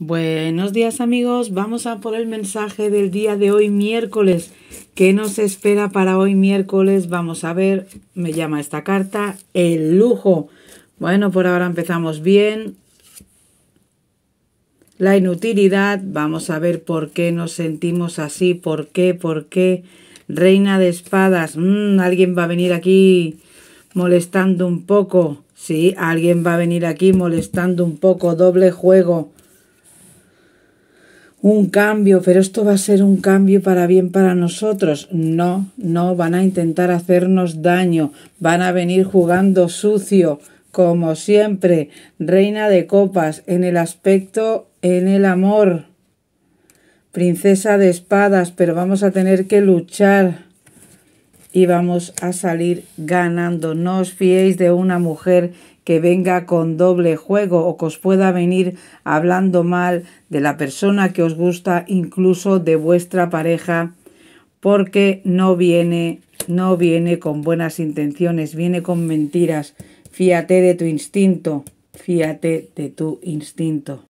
Buenos días amigos, vamos a por el mensaje del día de hoy miércoles. ¿Qué nos espera para hoy miércoles? Vamos a ver, me llama esta carta, el lujo. Bueno, por ahora empezamos bien. La inutilidad, vamos a ver por qué nos sentimos así, por qué, por qué. Reina de espadas, mm, alguien va a venir aquí molestando un poco. Sí, alguien va a venir aquí molestando un poco, doble juego un cambio, pero esto va a ser un cambio para bien para nosotros. No, no, van a intentar hacernos daño, van a venir jugando sucio, como siempre, reina de copas en el aspecto, en el amor, princesa de espadas, pero vamos a tener que luchar y vamos a salir ganando. No os fiéis de una mujer que venga con doble juego o que os pueda venir hablando mal de la persona que os gusta, incluso de vuestra pareja, porque no viene, no viene con buenas intenciones, viene con mentiras. Fíate de tu instinto, fíate de tu instinto.